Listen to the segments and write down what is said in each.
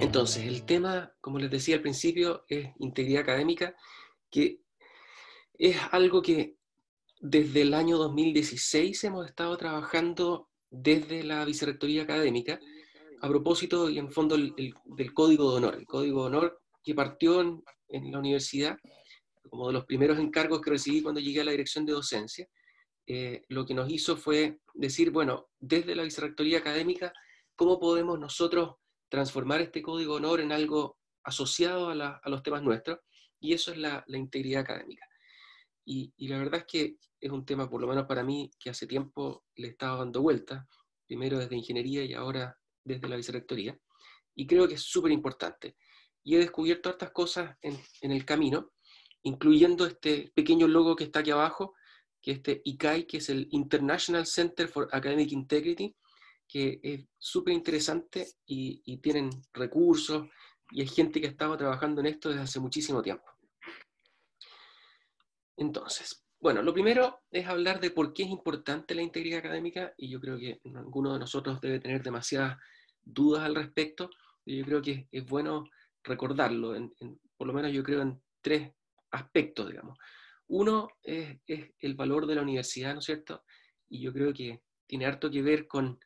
entonces, el tema, como les decía al principio, es integridad académica, que es algo que desde el año 2016 hemos estado trabajando desde la Vicerrectoría Académica a propósito y en fondo del Código de Honor, el Código de Honor que partió en, la universidad como de los primeros encargos que recibí cuando llegué a la dirección de docencia, eh, lo que nos hizo fue decir, bueno, desde la Vicerrectoría Académica cómo podemos nosotros transformar este código honor en algo asociado a, los temas nuestros, y eso es la, integridad académica. Y, la verdad es que es un tema, por lo menos para mí, que hace tiempo le estaba dando vuelta, primero desde ingeniería y ahora desde la vicerrectoría, y creo que es súper importante. Y he descubierto estas cosas en, el camino, incluyendo este pequeño logo que está aquí abajo, que este ICAI, que es el International Center for Academic Integrity, que es súper interesante y, tienen recursos y hay gente que ha estado trabajando en esto desde hace muchísimo tiempo. Entonces, bueno, lo primero es hablar de por qué es importante la integridad académica y yo creo que ninguno de nosotros debe tener demasiadas dudas al respecto. Yo creo que es, bueno recordarlo, en, por lo menos yo creo en tres aspectos, digamos. Uno es, es el valor de la universidad, ¿no es cierto? Y yo creo que tiene harto que ver con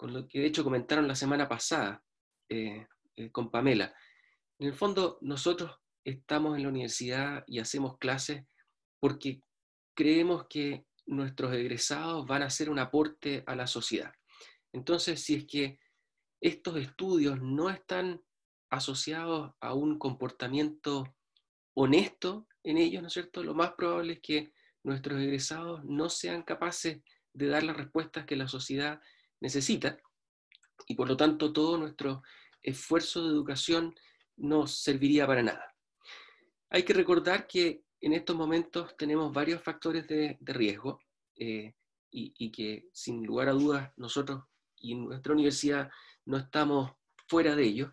con lo que de hecho comentaron la semana pasada eh, eh, con Pamela. En el fondo, nosotros estamos en la universidad y hacemos clases porque creemos que nuestros egresados van a hacer un aporte a la sociedad. Entonces, si es que estos estudios no están asociados a un comportamiento honesto en ellos, ¿no es cierto? Lo más probable es que nuestros egresados no sean capaces de dar las respuestas que la sociedad necesita y por lo tanto todo nuestro esfuerzo de educación no serviría para nada. Hay que recordar que en estos momentos tenemos varios factores de, riesgo eh, y, que sin lugar a dudas nosotros y nuestra universidad no estamos fuera de ellos.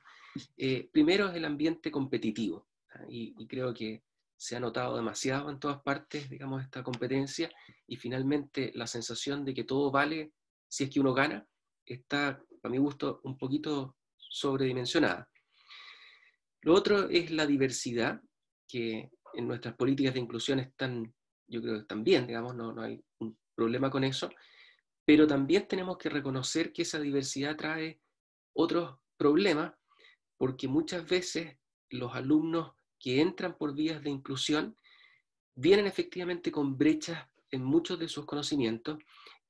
Eh, primero es el ambiente competitivo ¿ah? y, y creo que se ha notado demasiado en todas partes, digamos, esta competencia y finalmente la sensación de que todo vale si es que uno gana, está, a mi gusto, un poquito sobredimensionada. Lo otro es la diversidad, que en nuestras políticas de inclusión están, yo creo que están bien, digamos, no, no hay un problema con eso, pero también tenemos que reconocer que esa diversidad trae otros problemas, porque muchas veces los alumnos que entran por vías de inclusión vienen efectivamente con brechas en muchos de sus conocimientos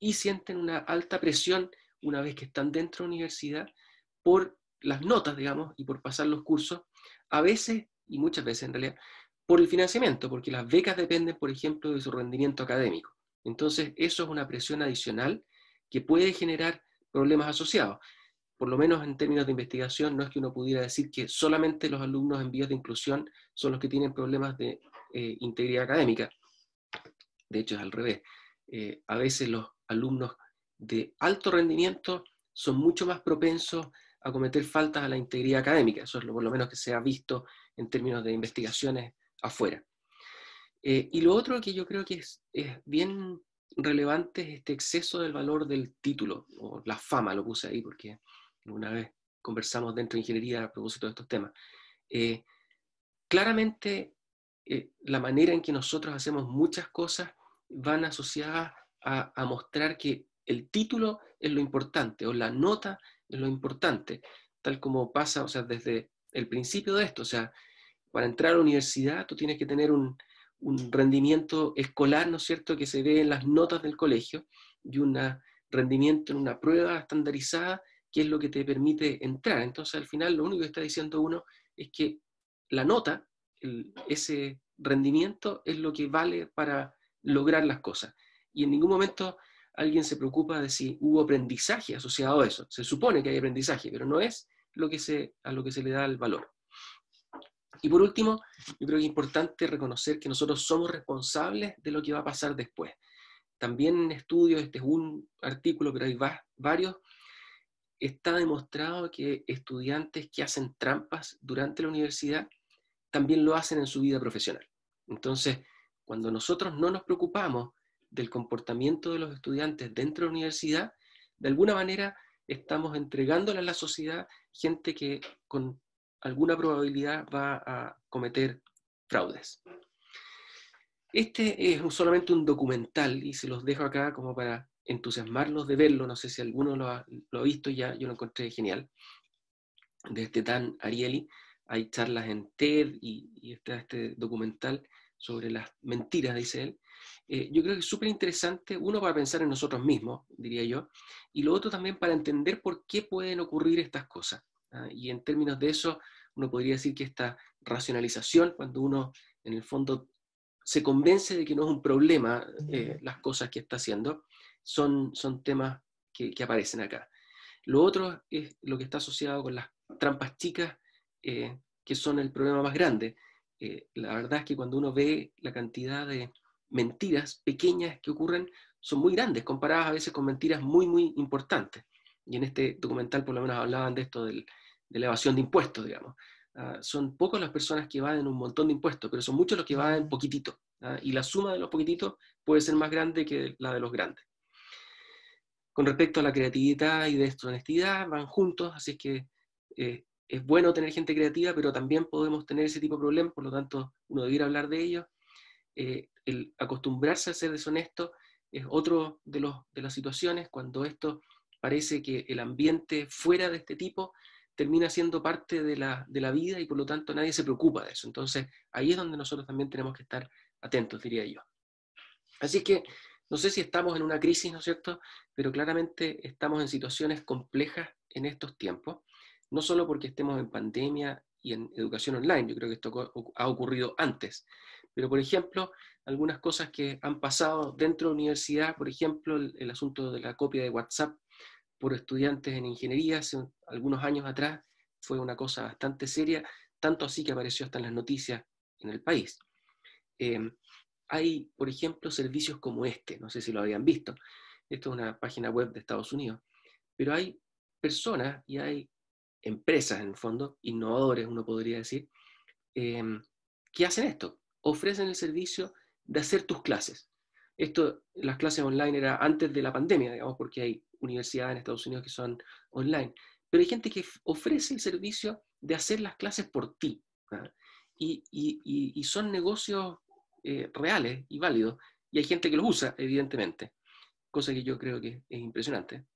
y sienten una alta presión una vez que están dentro de la universidad por las notas, digamos, y por pasar los cursos, a veces, y muchas veces en realidad, por el financiamiento, porque las becas dependen, por ejemplo, de su rendimiento académico. Entonces, eso es una presión adicional que puede generar problemas asociados. Por lo menos en términos de investigación, no es que uno pudiera decir que solamente los alumnos en vías de inclusión son los que tienen problemas de eh, integridad académica. De hecho, es al revés. Eh, a veces los alumnos de alto rendimiento son mucho más propensos a cometer faltas a la integridad académica. Eso es lo, por lo menos que se ha visto en términos de investigaciones afuera. Eh, y lo otro que yo creo que es, bien relevante es este exceso del valor del título, o la fama, lo puse ahí porque una vez conversamos dentro de ingeniería a propósito de estos temas. Eh, claramente, eh, la manera en que nosotros hacemos muchas cosas van asociadas a, mostrar que el título es lo importante o la nota es lo importante, tal como pasa, o sea, desde el principio de esto, o sea, para entrar a la universidad tú tienes que tener un, rendimiento escolar, ¿no es cierto?, que se ve en las notas del colegio y un rendimiento en una prueba estandarizada que es lo que te permite entrar. Entonces, al final, lo único que está diciendo uno es que la nota, ese rendimiento, es lo que vale para lograr las cosas y en ningún momento alguien se preocupa de si hubo aprendizaje asociado a eso. Se supone que hay aprendizaje, pero no es lo que se, a lo que se le da el valor. Y por último, yo creo que es importante reconocer que nosotros somos responsables de lo que va a pasar después. También en estudios, este es un artículo, pero hay varios, está demostrado que estudiantes que hacen trampas durante la universidad también lo hacen en su vida profesional. Entonces, cuando nosotros no nos preocupamos del comportamiento de los estudiantes dentro de la universidad, de alguna manera estamos entregándole a la sociedad gente que con alguna probabilidad va a cometer fraudes. Este es solamente un documental y se los dejo acá como para entusiasmarlos de verlo. No sé si alguno lo ha, visto ya, yo lo encontré genial. De este Dan Ariely. Hay charlas en TED y, este documental sobre las mentiras, dice él. Eh, yo creo que es súper interesante, uno para pensar en nosotros mismos, diría yo, y lo otro también para entender por qué pueden ocurrir estas cosas. ¿ah? Y en términos de eso, uno podría decir que esta racionalización, cuando uno en el fondo se convence de que no es un problema eh, las cosas que está haciendo, son, son temas que, aparecen acá. Lo otro es lo que está asociado con las trampas chicas, eh, que son el problema más grande. la verdad es que cuando uno ve la cantidad de, mentiras pequeñas que ocurren son muy grandes, comparadas a veces con mentiras muy, muy importantes. Y en este documental por lo menos hablaban de esto de la evasión de impuestos, digamos. Ah, son pocas las personas que en un montón de impuestos, pero son muchos los que evaden poquitito. poquititos. ¿ah? y la suma de los poquititos puede ser más grande que la de los grandes. Con respecto a la creatividad y de honestidad, van juntos, así es que eh, es bueno tener gente creativa, pero también podemos tener ese tipo de problemas, por lo tanto, uno debiera hablar de ellos eh, el acostumbrarse a ser deshonesto es otro de, las situaciones cuando esto parece que el ambiente fuera de este tipo termina siendo parte de la, de la vida y por lo tanto nadie se preocupa de eso. Entonces ahí es donde nosotros también tenemos que estar atentos, diría yo. Así que no sé si estamos en una crisis, ¿no es cierto? Pero claramente estamos en situaciones complejas en estos tiempos, no solo porque estemos en pandemia y en educación online, yo creo que esto ha ocurrido antes, pero, por ejemplo, algunas cosas que han pasado dentro de la universidad, por ejemplo, el, asunto de la copia de WhatsApp por estudiantes en ingeniería hace algunos años atrás fue una cosa bastante seria, tanto así que apareció hasta en las noticias en el país. Em, hay, por ejemplo, servicios como este, no sé si lo habían visto, esto es una página web de Estados Unidos, pero hay personas y hay empresas en el fondo, innovadores uno podría decir, em, que hacen esto ofrecen el servicio de hacer tus clases. Esto, las clases online era antes de la pandemia, digamos, porque hay universidades en Estados Unidos que son online. Pero hay gente que ofrece el servicio de hacer las clases por ti. ¿ah? Y, son negocios eh, reales y válidos. Y hay gente que los usa, evidentemente. Cosa que yo creo que es impresionante.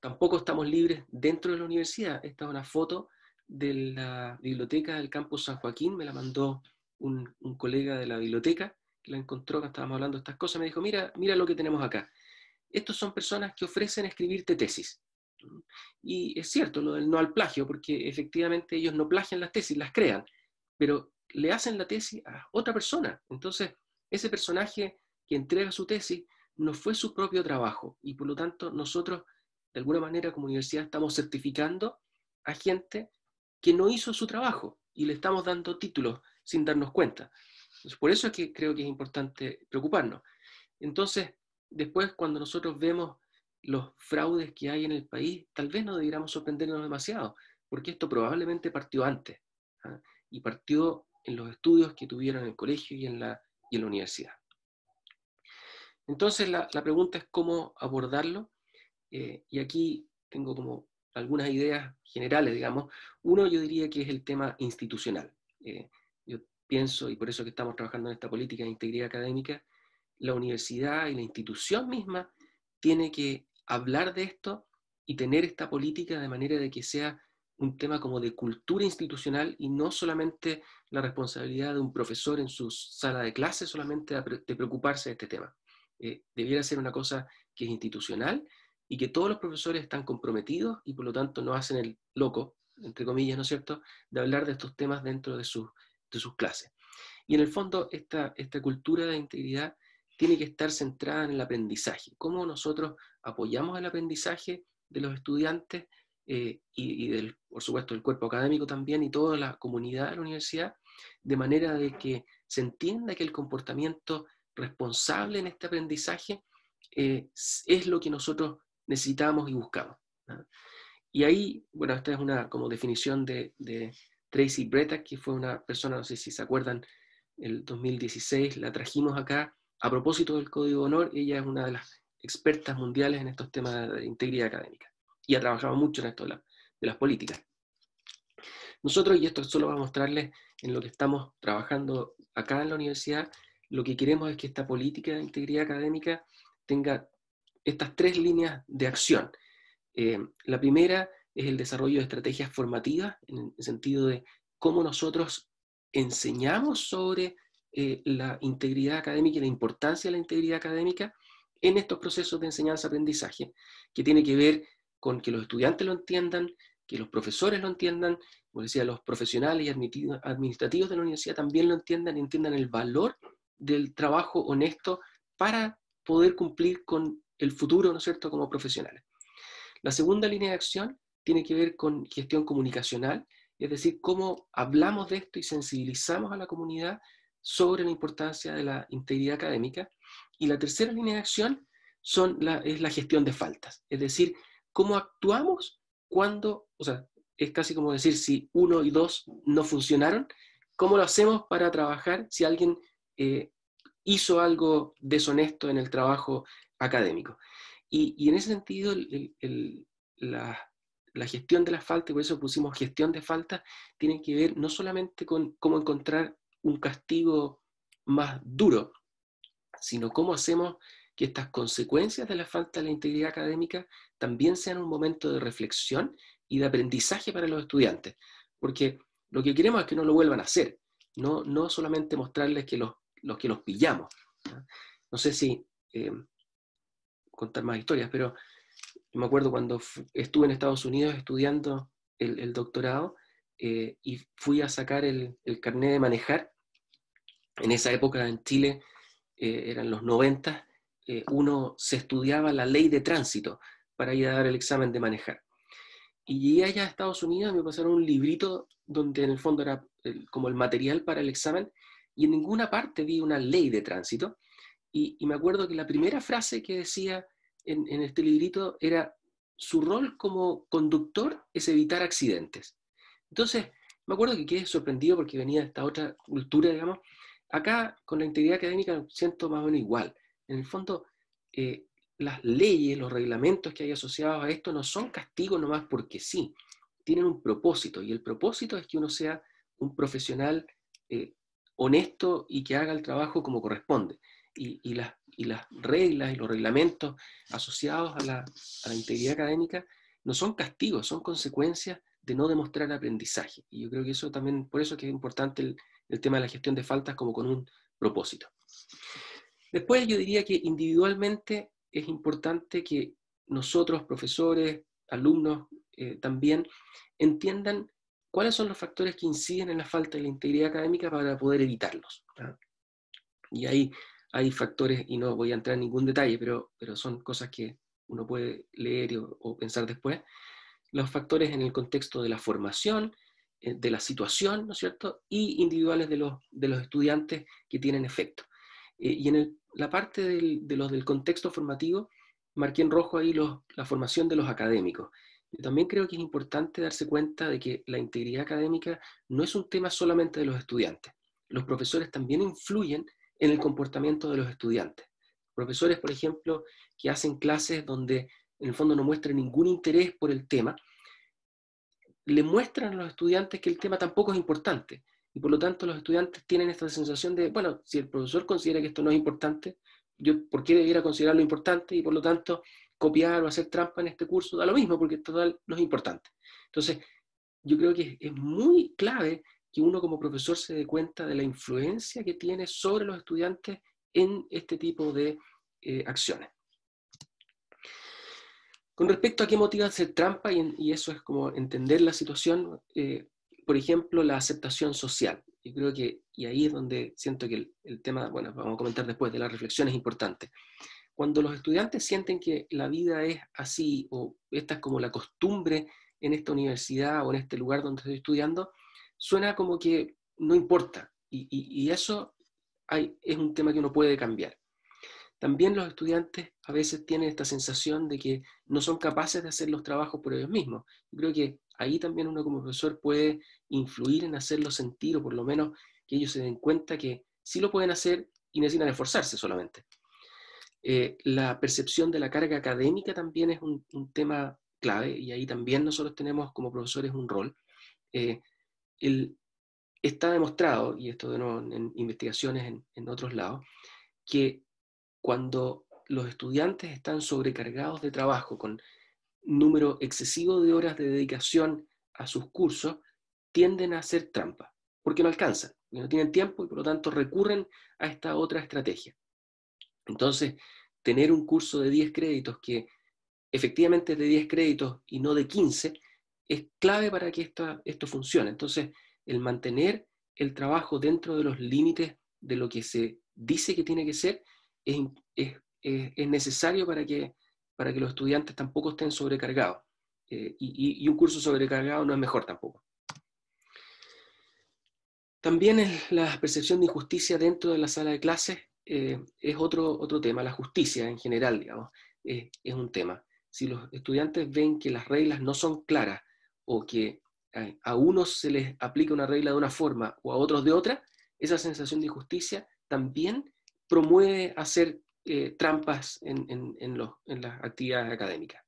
Tampoco estamos libres dentro de la universidad. Esta es una foto de la biblioteca del campus San Joaquín. Me la mandó un, colega de la biblioteca que la encontró cuando estábamos hablando de estas cosas, me dijo, mira, mira lo que tenemos acá. Estos son personas que ofrecen escribirte tesis. Y es cierto lo del no al plagio, porque efectivamente ellos no plagian las tesis, las crean, pero le hacen la tesis a otra persona. Entonces, ese personaje que entrega su tesis no fue su propio trabajo y por lo tanto nosotros, de alguna manera, como universidad, estamos certificando a gente que no hizo su trabajo y le estamos dando títulos sin darnos cuenta. por eso es que creo que es importante preocuparnos. Entonces, después cuando nosotros vemos los fraudes que hay en el país, tal vez no debiéramos sorprendernos demasiado, porque esto probablemente partió antes ¿ah? y partió en los estudios que tuvieron en el colegio y en la, en la universidad. Entonces, la, pregunta es cómo abordarlo. Eh, y aquí tengo como algunas ideas generales, digamos. Uno, yo diría que es el tema institucional. Eh, pienso, y por eso que estamos trabajando en esta política de integridad académica, la universidad y la institución misma tiene que hablar de esto y tener esta política de manera de que sea un tema como de cultura institucional y no solamente la responsabilidad de un profesor en su sala de clase solamente de preocuparse de este tema. Eh, debiera ser una cosa que es institucional y que todos los profesores están comprometidos y por lo tanto no hacen el loco, entre comillas, ¿no es cierto?, de hablar de estos temas dentro de sus de sus clases. Y en el fondo, esta, esta cultura de integridad tiene que estar centrada en el aprendizaje. Cómo nosotros apoyamos el aprendizaje de los estudiantes eh, y, del, por supuesto, del cuerpo académico también y toda la comunidad de la universidad, de manera de que se entienda que el comportamiento responsable en este aprendizaje eh, es lo que nosotros necesitamos y buscamos. Y ahí, bueno, esta es una como definición de, Tracy Bretta, que fue una persona, no sé si se acuerdan, el 2016 la trajimos acá a propósito del Código de Honor. Ella es una de las expertas mundiales en estos temas de integridad académica y ha trabajado mucho en esto de, las políticas. Nosotros, y esto solo va a mostrarles en lo que estamos trabajando acá en la universidad, lo que queremos es que esta política de integridad académica tenga estas tres líneas de acción. Eh, la primera es el desarrollo de estrategias formativas, en el sentido de cómo nosotros enseñamos sobre eh, la integridad académica y la importancia de la integridad académica en estos procesos de enseñanza-aprendizaje, que tiene que ver con que los estudiantes lo entiendan, que los profesores lo entiendan, como decía, los profesionales y administrativos de la universidad también lo entiendan y entiendan el valor del trabajo honesto para poder cumplir con el futuro, ¿no es cierto?, como profesionales. La segunda línea de acción tiene que ver con gestión comunicacional, es decir, cómo hablamos de esto y sensibilizamos a la comunidad sobre la importancia de la integridad académica. Y la tercera línea de acción es la gestión de faltas, es decir, cómo actuamos cuando, o sea, es casi como decir si uno y dos no funcionaron, cómo lo hacemos para trabajar si alguien eh, hizo algo deshonesto en el trabajo académico. Y, en ese sentido, la, la gestión de las faltas, por eso pusimos gestión de faltas, tiene que ver no solamente con cómo encontrar un castigo más duro, sino cómo hacemos que estas consecuencias de la falta de la integridad académica también sean un momento de reflexión y de aprendizaje para los estudiantes, porque lo que queremos es que no lo vuelvan a hacer, no, no solamente mostrarles que los, que los pillamos. No sé si eh, contar más historias, pero me acuerdo cuando estuve en Estados Unidos estudiando el, doctorado eh, y fui a sacar el, carnet de manejar. En esa época en Chile, eh, eran los 90, eh, uno se estudiaba la ley de tránsito para ir a dar el examen de manejar. Y llegué allá a Estados Unidos, me pasaron un librito donde en el fondo era como el material para el examen y en ninguna parte vi una ley de tránsito. y me acuerdo que la primera frase que decía en, este librito era su rol como conductor es evitar accidentes. Entonces, me acuerdo que quedé sorprendido porque venía de esta otra cultura, digamos. Acá, con la integridad académica, siento más o menos igual. En el fondo, eh, las leyes, los reglamentos que hay asociados a esto no son castigos nomás porque sí, tienen un propósito. Y el propósito es que uno sea un profesional eh, honesto y que haga el trabajo como corresponde y, las, y las reglas y los reglamentos asociados a la, integridad académica no son castigos, son consecuencias de no demostrar aprendizaje. Y yo creo que eso también, por eso es que es importante el, tema de la gestión de faltas como con un propósito. Después yo diría que individualmente es importante que nosotros, profesores, alumnos eh, también, entiendan cuáles son los factores que inciden en la falta de la integridad académica para poder evitarlos. Y ahí hay factores, y no voy a entrar en ningún detalle, pero, pero son cosas que uno puede leer o pensar después, los factores en el contexto de la formación, eh, de la situación, ¿no es cierto? Y individuales de los, de los estudiantes que tienen efecto. Eh, y en la parte del, de los del contexto formativo, marqué en rojo ahí los, la formación de los académicos. también creo que es importante darse cuenta de que la integridad académica no es un tema solamente de los estudiantes. Los profesores también influyen en el comportamiento de los estudiantes. Profesores, por ejemplo, que hacen clases donde en el fondo no muestran ningún interés por el tema, le muestran a los estudiantes que el tema tampoco es importante. Y por lo tanto los estudiantes tienen esta sensación de, bueno, si el profesor considera que esto no es importante, yo por qué debiera considerarlo importante y por lo tanto copiar o hacer trampa en este curso da lo mismo porque total no es importante. Entonces, yo creo que es muy clave que uno como profesor se dé cuenta de la influencia que tiene sobre los estudiantes en este tipo de eh, acciones. Con respecto a qué motiva hacer trampa, y, eso es como entender la situación, eh, por ejemplo, la aceptación social. Yo creo que, y ahí es donde siento que el, el tema, bueno, vamos a comentar después de la reflexión, es importante. Cuando los estudiantes sienten que la vida es así, o esta es como la costumbre en esta universidad o en este lugar donde estoy estudiando, suena como que no importa. Y, eso es un tema que uno puede cambiar. También los estudiantes a veces tienen esta sensación de que no son capaces de hacer los trabajos por ellos mismos. creo que ahí también uno como profesor puede influir en hacerlos sentir o por lo menos que ellos se den cuenta que sí lo pueden hacer y necesitan esforzarse solamente. Eh, la percepción de la carga académica también es un, tema clave y ahí también nosotros tenemos como profesores un rol. Eh, está demostrado, y esto de nuevo en investigaciones en, otros lados, que cuando los estudiantes están sobrecargados de trabajo con número excesivo de horas de dedicación a sus cursos, tienden a hacer trampa, porque no alcanzan, no tienen tiempo y por lo tanto recurren a esta otra estrategia. Entonces, tener un curso de 10 créditos que efectivamente es de 10 créditos y no de 15, es clave para que esto funcione. Entonces, el mantener el trabajo dentro de los límites de lo que se dice que tiene que ser es, necesario para que, para que los estudiantes tampoco estén sobrecargados. Eh, y, un curso sobrecargado no es mejor tampoco. También la percepción de injusticia dentro de la sala de clases eh, es otro, tema, la justicia en general, digamos, es un tema. Si los estudiantes ven que las reglas no son claras, o que eh, a unos se les aplica una regla de una forma o a otros de otra, esa sensación de injusticia también promueve hacer eh, trampas en, en, los, en, las actividades académicas.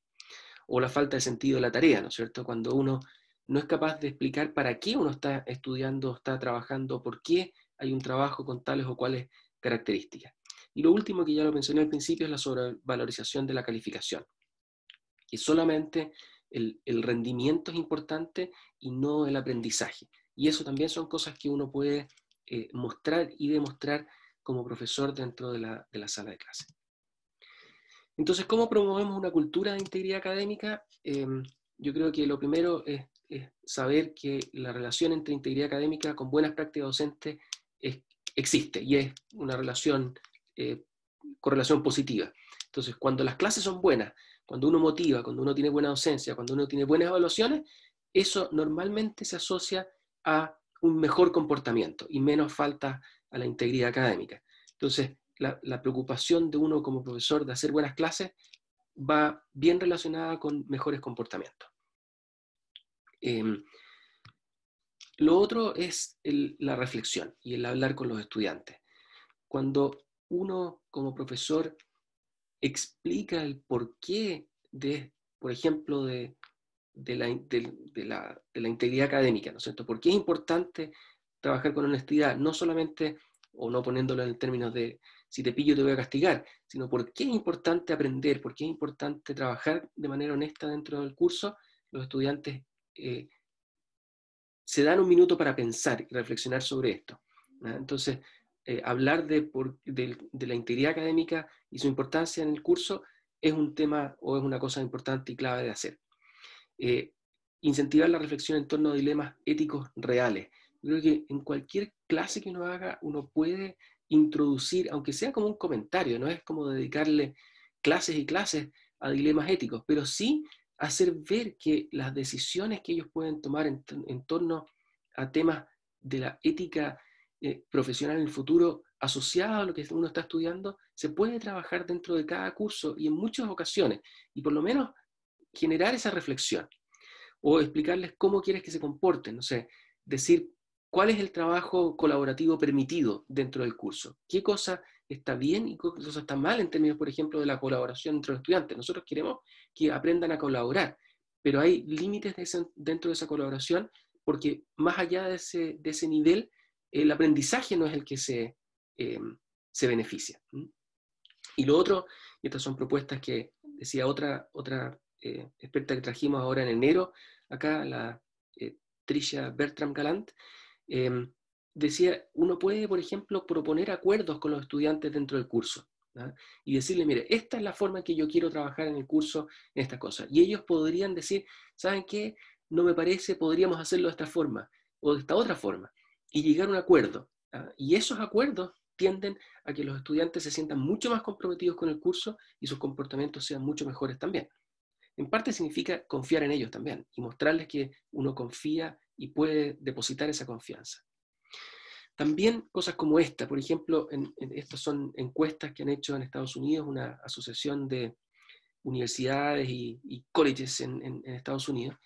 O la falta de sentido de la tarea, ¿no es cierto? Cuando uno no es capaz de explicar para qué uno está estudiando, está trabajando, por qué hay un trabajo con tales o cuales características. Y lo último que ya lo mencioné al principio es la sobrevalorización de la calificación, que solamente el, rendimiento es importante y no el aprendizaje. Y eso también son cosas que uno puede eh, mostrar y demostrar como profesor dentro de la, sala de clase. Entonces, ¿cómo promovemos una cultura de integridad académica? Em, yo creo que lo primero es, saber que la relación entre integridad académica con buenas prácticas docentes existe y es una relación, eh, correlación positiva. Entonces, cuando las clases son buenas, cuando uno motiva, cuando uno tiene buena docencia, cuando uno tiene buenas evaluaciones, eso normalmente se asocia a un mejor comportamiento y menos falta a la integridad académica. Entonces, la, preocupación de uno como profesor de hacer buenas clases va bien relacionada con mejores comportamientos. Em, lo otro es la reflexión y el hablar con los estudiantes. Cuando uno como profesor explica el porqué de, por ejemplo, de, de, la, de, la, integridad académica, ¿no es cierto? ¿Por qué es importante trabajar con honestidad? No solamente, o no poniéndolo en términos de si te pillo te voy a castigar, sino por qué es importante aprender, por qué es importante trabajar de manera honesta dentro del curso, los estudiantes eh, se dan un minuto para pensar y reflexionar sobre esto. Entonces, eh, hablar de, la integridad académica y su importancia en el curso es un tema o es una cosa importante y clave de hacer. Eh, incentivar la reflexión en torno a dilemas éticos reales. Creo que en cualquier clase que uno haga, uno puede introducir, aunque sea como un comentario, no es como dedicarle clases y clases a dilemas éticos, pero sí hacer ver que las decisiones que ellos pueden tomar en torno a temas de la ética eh, profesional en el futuro asociado a lo que uno está estudiando, se puede trabajar dentro de cada curso y en muchas ocasiones, y por lo menos generar esa reflexión o explicarles cómo quieres que se comporten, no sé, decir cuál es el trabajo colaborativo permitido dentro del curso, qué cosa está bien y qué cosa está mal en términos, por ejemplo, de la colaboración entre los estudiantes. Nosotros queremos que aprendan a colaborar, pero hay límites dentro de esa colaboración porque más allá de ese, de ese nivel el aprendizaje no es el que se, eh, beneficia. Y lo otro, y estas son propuestas que decía otra, otra eh, experta que trajimos ahora en enero, acá, la eh, Trisha Bertram Galant, em, decía, uno puede, por ejemplo, proponer acuerdos con los estudiantes dentro del curso. Y decirle, mire, esta es la forma que yo quiero trabajar en el curso, en estas cosas. Y ellos podrían decir, ¿saben qué? No me parece, podríamos hacerlo de esta forma o de esta otra forma y llegar a un acuerdo. ¿ah? Y esos acuerdos tienden a que los estudiantes se sientan mucho más comprometidos con el curso y sus comportamientos sean mucho mejores también. En parte significa confiar en ellos también y mostrarles que uno confía y puede depositar esa confianza. También cosas como esta, por ejemplo, estas son encuestas que han hecho en Estados Unidos una asociación de universidades y, colleges en, Estados Unidos,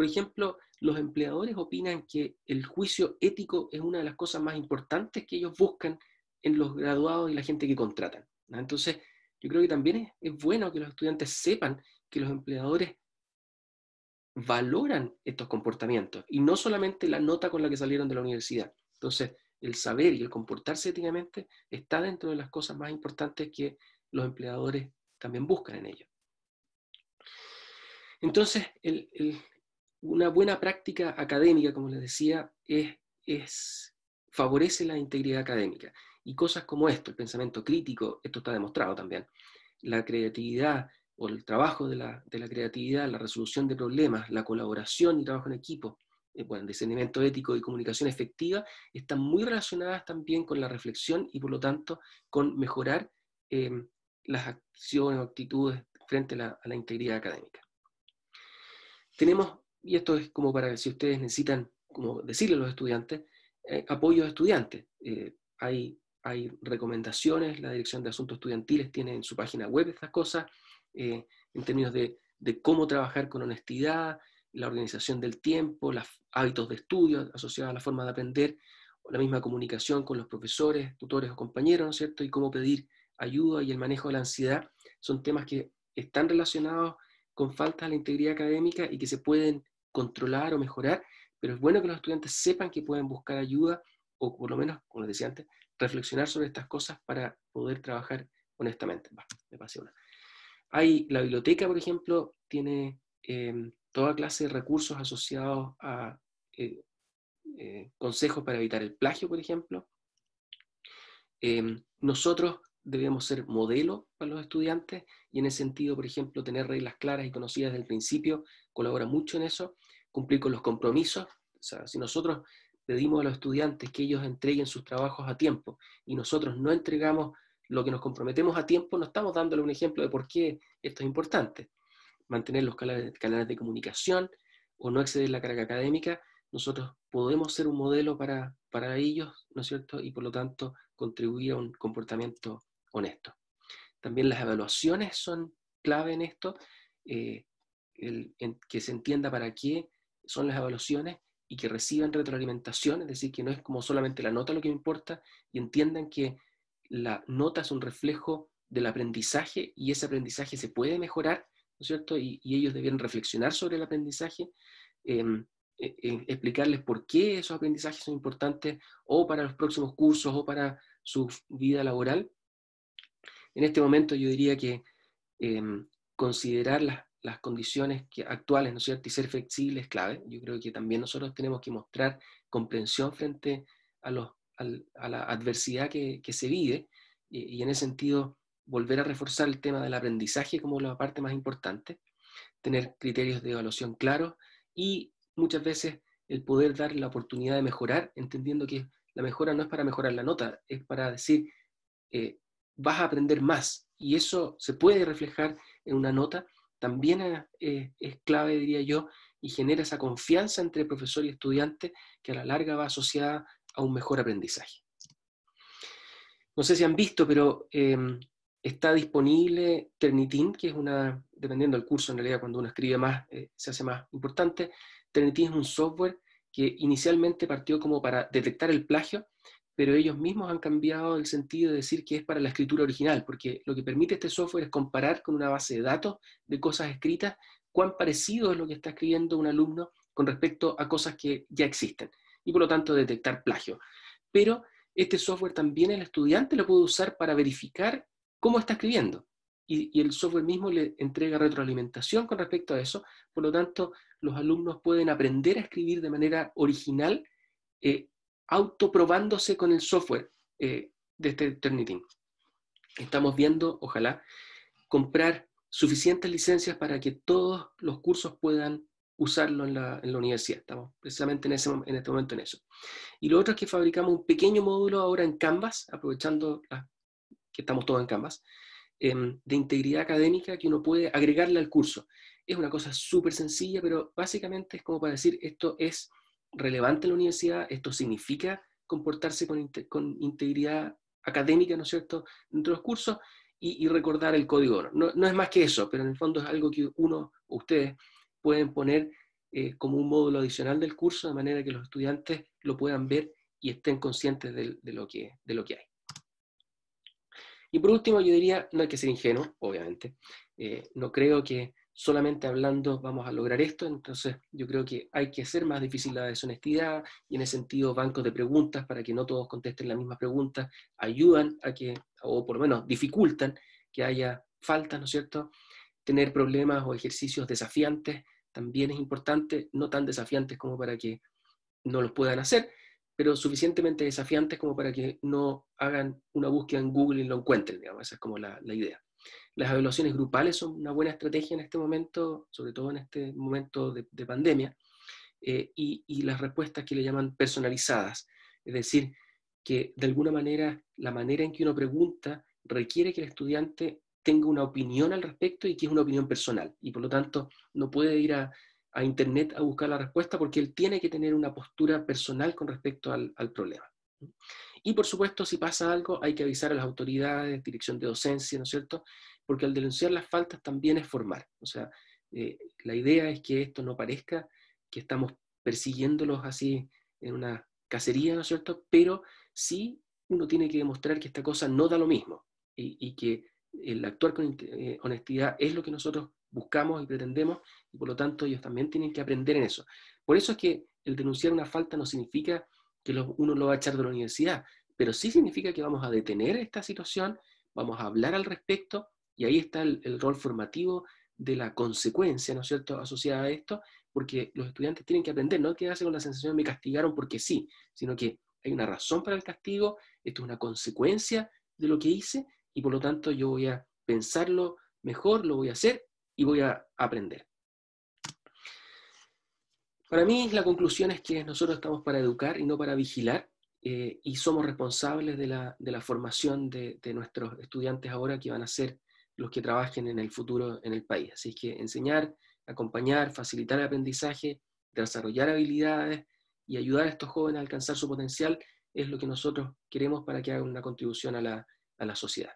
por ejemplo, los empleadores opinan que el juicio ético es una de las cosas más importantes que ellos buscan en los graduados y la gente que contratan. Entonces, yo creo que también es, bueno que los estudiantes sepan que los empleadores valoran estos comportamientos y no solamente la nota con la que salieron de la universidad. Entonces, el saber y el comportarse éticamente está dentro de las cosas más importantes que los empleadores también buscan en ellos. Entonces, el, una buena práctica académica, como les decía, es, favorece la integridad académica. Y cosas como esto, el pensamiento crítico, esto está demostrado también, la creatividad o el trabajo de la, creatividad, la resolución de problemas, la colaboración y trabajo en equipo, eh, bueno, el discernimiento ético y comunicación efectiva, están muy relacionadas también con la reflexión y por lo tanto con mejorar em, las acciones o actitudes frente a la, a la integridad académica. Tenemos y esto es como para si ustedes necesitan, como decirle a los estudiantes, eh, apoyo a estudiantes. Eh, hay, recomendaciones, la Dirección de Asuntos Estudiantiles tiene en su página web estas cosas, eh, en términos de, cómo trabajar con honestidad, la organización del tiempo, los hábitos de estudio asociados a la forma de aprender, la misma comunicación con los profesores, tutores o compañeros, ¿no es cierto? Y cómo pedir ayuda y el manejo de la ansiedad, son temas que están relacionados con falta de la integridad académica y que se pueden controlar o mejorar, pero es bueno que los estudiantes sepan que pueden buscar ayuda o por lo menos, como les decía antes, reflexionar sobre estas cosas para poder trabajar honestamente. me Hay, la biblioteca, por ejemplo, tiene em, toda clase de recursos asociados a eh, eh, consejos para evitar el plagio, por ejemplo. Em, nosotros debemos ser modelo para los estudiantes y en ese sentido, por ejemplo, tener reglas claras y conocidas desde el principio colabora mucho en eso cumplir con los compromisos. si nosotros pedimos a los estudiantes que ellos entreguen sus trabajos a tiempo y nosotros no entregamos lo que nos comprometemos a tiempo, no estamos dándole un ejemplo de por qué esto es importante. Mantener los canales, de comunicación o no exceder la carga académica, nosotros podemos ser un modelo para, ellos, ¿no es cierto? Y por lo tanto contribuir a un comportamiento honesto. También las evaluaciones son clave en esto, eh, que se entienda para qué son las evaluaciones y que reciban retroalimentación, es decir, que no es como solamente la nota lo que importa y entiendan que la nota es un reflejo del aprendizaje y ese aprendizaje se puede mejorar, ¿no es cierto? Y, ellos debieran reflexionar sobre el aprendizaje, em, e, e, explicarles por qué esos aprendizajes son importantes o para los próximos cursos o para su vida laboral. En este momento yo diría que em, considerar las las condiciones actuales, ¿no es cierto? Y ser flexibles es clave. Yo creo que también nosotros tenemos que mostrar comprensión frente a, la adversidad que, se vive y, en ese sentido volver a reforzar el tema del aprendizaje como la parte más importante, tener criterios de evaluación claros y muchas veces el poder dar la oportunidad de mejorar, entendiendo que la mejora no es para mejorar la nota, es para decir, eh, vas a aprender más y eso se puede reflejar en una nota también eh, es, clave, diría yo, y genera esa confianza entre profesor y estudiante que a la larga va asociada a un mejor aprendizaje. No sé si han visto, pero em, está disponible Ternitin, que es una, dependiendo del curso, en realidad cuando uno escribe más, eh, se hace más importante. Ternitin es un software que inicialmente partió como para detectar el plagio pero ellos mismos han cambiado el sentido de decir que es para la escritura original, porque lo que permite este software es comparar con una base de datos de cosas escritas cuán parecido es lo que está escribiendo un alumno con respecto a cosas que ya existen, y por lo tanto detectar plagio. Pero este software también el estudiante lo puede usar para verificar cómo está escribiendo, y, el software mismo le entrega retroalimentación con respecto a eso, por lo tanto los alumnos pueden aprender a escribir de manera original eh, autoprobándose con el software eh, de este Turnitin. Estamos viendo, ojalá, comprar suficientes licencias para que todos los cursos puedan usarlo en la, universidad. Estamos precisamente en, ese, en este momento en eso. Y lo otro es que fabricamos un pequeño módulo ahora en Canvas, aprovechando que estamos todos en Canvas, em, de integridad académica que uno puede agregarle al curso. Es una cosa súper sencilla, pero básicamente es como para decir, esto es relevante en la universidad, esto significa comportarse con, integridad académica, ¿no es cierto?, dentro de los cursos y, recordar el código. No, no es más que eso, pero en el fondo es algo que uno, o ustedes, pueden poner eh, como un módulo adicional del curso, de manera que los estudiantes lo puedan ver y estén conscientes de, lo, que, de lo que hay. Y por último, yo diría, no hay que ser ingenuo, obviamente. Eh, no creo que solamente hablando vamos a lograr esto, entonces yo creo que hay que hacer más difícil la deshonestidad y en ese sentido bancos de preguntas para que no todos contesten la misma pregunta ayudan a que, o por lo menos dificultan que haya faltas, ¿no es cierto? Tener problemas o ejercicios desafiantes también es importante, no tan desafiantes como para que no los puedan hacer, pero suficientemente desafiantes como para que no hagan una búsqueda en Google y lo encuentren, digamos, esa es como la idea. Las evaluaciones grupales son una buena estrategia en este momento, sobre todo en este momento de, pandemia, eh, y, las respuestas que le llaman personalizadas, es decir, que de alguna manera la manera en que uno pregunta requiere que el estudiante tenga una opinión al respecto y que es una opinión personal, y por lo tanto no puede ir a, Internet a buscar la respuesta porque él tiene que tener una postura personal con respecto al problema. Y por supuesto, si pasa algo, hay que avisar a las autoridades, dirección de docencia, ¿no es cierto? Porque al denunciar las faltas también es formar. O sea, eh, la idea es que esto no parezca que estamos persiguiéndolos así en una cacería, ¿no es cierto? Pero sí uno tiene que demostrar que esta cosa no da lo mismo y, que el actuar con eh, honestidad es lo que nosotros buscamos y pretendemos y por lo tanto ellos también tienen que aprender en eso. Por eso es que el denunciar una falta no significa que uno lo va a echar de la universidad, pero sí significa que vamos a detener esta situación, vamos a hablar al respecto, y ahí está el, rol formativo de la consecuencia, ¿no es cierto?, asociada a esto, porque los estudiantes tienen que aprender, no quedarse con la sensación de me castigaron porque sí, sino que hay una razón para el castigo, esto es una consecuencia de lo que hice, y por lo tanto yo voy a pensarlo mejor, lo voy a hacer y voy a aprender. Para mí la conclusión es que nosotros estamos para educar y no para vigilar eh, y somos responsables de la, formación de, nuestros estudiantes ahora que van a ser los que trabajen en el futuro en el país. Así que enseñar, acompañar, facilitar el aprendizaje, desarrollar habilidades y ayudar a estos jóvenes a alcanzar su potencial es lo que nosotros queremos para que hagan una contribución a la, a la sociedad.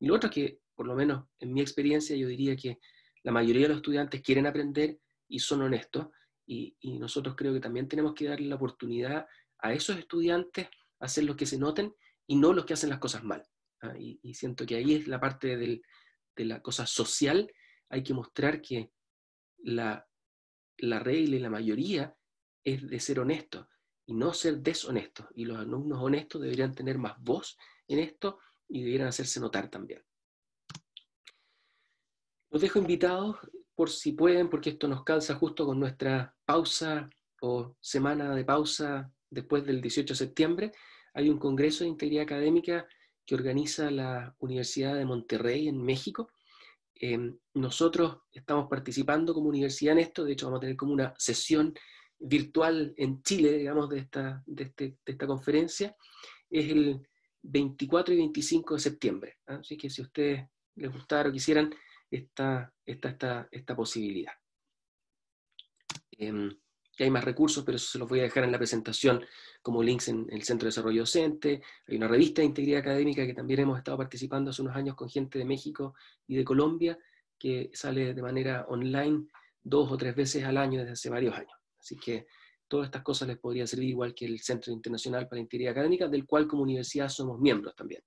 Y lo otro es que, por lo menos en mi experiencia, yo diría que la mayoría de los estudiantes quieren aprender y son honestos, y, nosotros creo que también tenemos que darle la oportunidad a esos estudiantes a hacer los que se noten y no los que hacen las cosas mal. ¿ah? Y, siento que ahí es la parte de la cosa social. Hay que mostrar que la, regla y la mayoría es de ser honesto y no ser deshonesto. Y los alumnos honestos deberían tener más voz en esto y deberían hacerse notar también. Los dejo invitados por si pueden, porque esto nos calza justo con nuestra pausa o semana de pausa después del 18 de septiembre, hay un Congreso de Integridad Académica que organiza la Universidad de Monterrey en México. Em, nosotros estamos participando como universidad en esto, de hecho vamos a tener como una sesión virtual en Chile, digamos, de esta, de, este, esta conferencia. Es el 24 y 25 de septiembre. ¿ah? Así que si a ustedes les gustara o quisieran esta, esta posibilidad. Em, hay más recursos, pero eso se los voy a dejar en la presentación como links en el Centro de Desarrollo Docente. Hay una revista de integridad académica que también hemos estado participando hace unos años con gente de México y de Colombia, que sale de manera online dos o tres veces al año desde hace varios años. Así que todas estas cosas les podría servir igual que el Centro Internacional para Integridad Académica, del cual como universidad somos miembros también.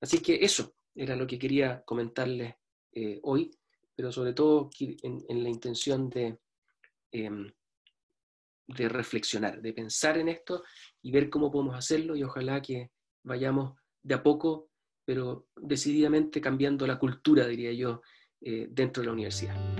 Así que eso era lo que quería comentarles eh, hoy, pero sobre todo en, la intención em, de, reflexionar, de pensar en esto y ver cómo podemos hacerlo y ojalá que vayamos de a poco, pero decididamente cambiando la cultura, diría yo, eh, dentro de la universidad.